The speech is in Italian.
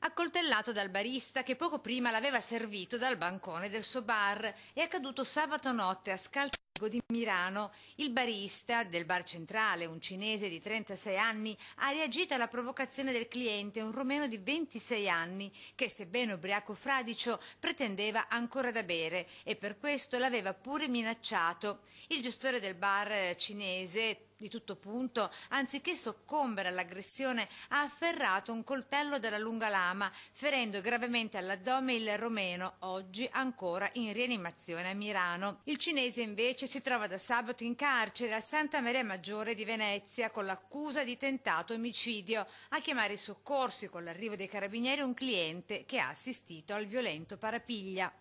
accoltellato dal barista che poco prima l'aveva servito dal bancone del suo bar, e accaduto sabato notte a Scalzi di Milano, il barista del bar centrale, un cinese di 36 anni, ha reagito alla provocazione del cliente, un romeno di 26 anni, che sebbene ubriaco fradicio pretendeva ancora da bere e per questo l'aveva pure minacciato. Il gestore del bar eh, cinese, di tutto punto, anziché soccombere all'aggressione, ha afferrato un coltello dalla lunga lama, ferendo gravemente all'addome il romeno, oggi ancora in rianimazione a Milano. Il cinese invece si trova da sabato in carcere a Santa Maria Maggiore di Venezia con l'accusa di tentato omicidio, a chiamare i soccorsi con l'arrivo dei carabinieri un cliente che ha assistito al violento parapiglia.